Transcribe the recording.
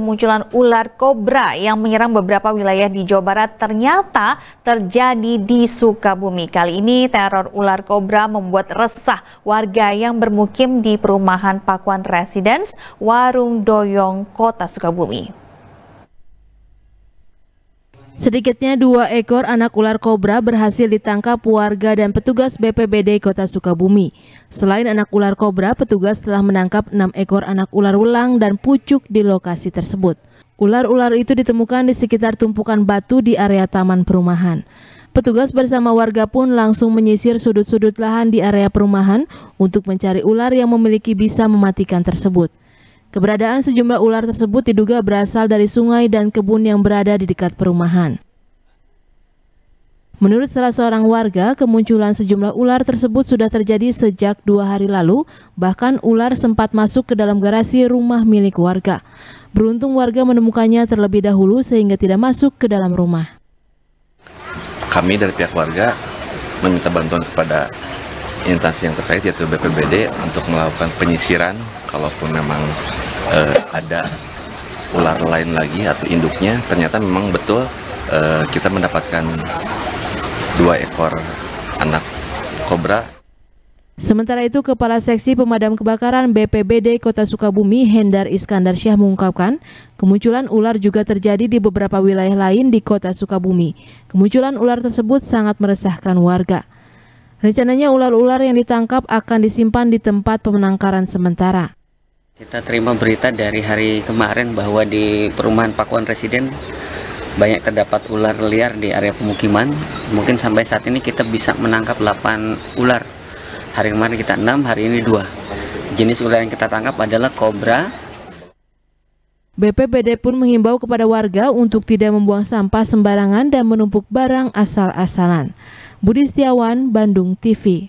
kemunculan ular kobra yang menyerang beberapa wilayah di Jawa Barat ternyata terjadi di Sukabumi. Kali ini teror ular kobra membuat resah warga yang bermukim di perumahan Pakuan Residence, Warung Doyong, Kota Sukabumi. Sedikitnya dua ekor anak ular kobra berhasil ditangkap warga dan petugas BPBD Kota Sukabumi. Selain anak ular kobra, petugas telah menangkap enam ekor anak ular ulang dan pucuk di lokasi tersebut. Ular-ular itu ditemukan di sekitar tumpukan batu di area taman perumahan. Petugas bersama warga pun langsung menyisir sudut-sudut lahan di area perumahan untuk mencari ular yang memiliki bisa mematikan tersebut. Keberadaan sejumlah ular tersebut diduga berasal dari sungai dan kebun yang berada di dekat perumahan. Menurut salah seorang warga, kemunculan sejumlah ular tersebut sudah terjadi sejak dua hari lalu, bahkan ular sempat masuk ke dalam garasi rumah milik warga. Beruntung warga menemukannya terlebih dahulu sehingga tidak masuk ke dalam rumah. Kami dari pihak warga meminta bantuan kepada instansi yang terkait yaitu BPBD untuk melakukan penyisiran kalaupun memang eh, ada ular lain lagi atau induknya ternyata memang betul eh, kita mendapatkan dua ekor anak kobra. Sementara itu, Kepala Seksi Pemadam Kebakaran BPBD Kota Sukabumi, Hendar Iskandar Syah mengungkapkan, kemunculan ular juga terjadi di beberapa wilayah lain di Kota Sukabumi. Kemunculan ular tersebut sangat meresahkan warga. Rencananya ular-ular yang ditangkap akan disimpan di tempat pemenangkaran sementara. Kita terima berita dari hari kemarin bahwa di perumahan Pakuan Residen banyak terdapat ular liar di area pemukiman. Mungkin sampai saat ini kita bisa menangkap 8 ular. Hari kemarin kita 6, hari ini 2. Jenis ular yang kita tangkap adalah kobra, BPBD pun menghimbau kepada warga untuk tidak membuang sampah sembarangan dan menumpuk barang asal-asalan. Budi Setiawan, Bandung TV.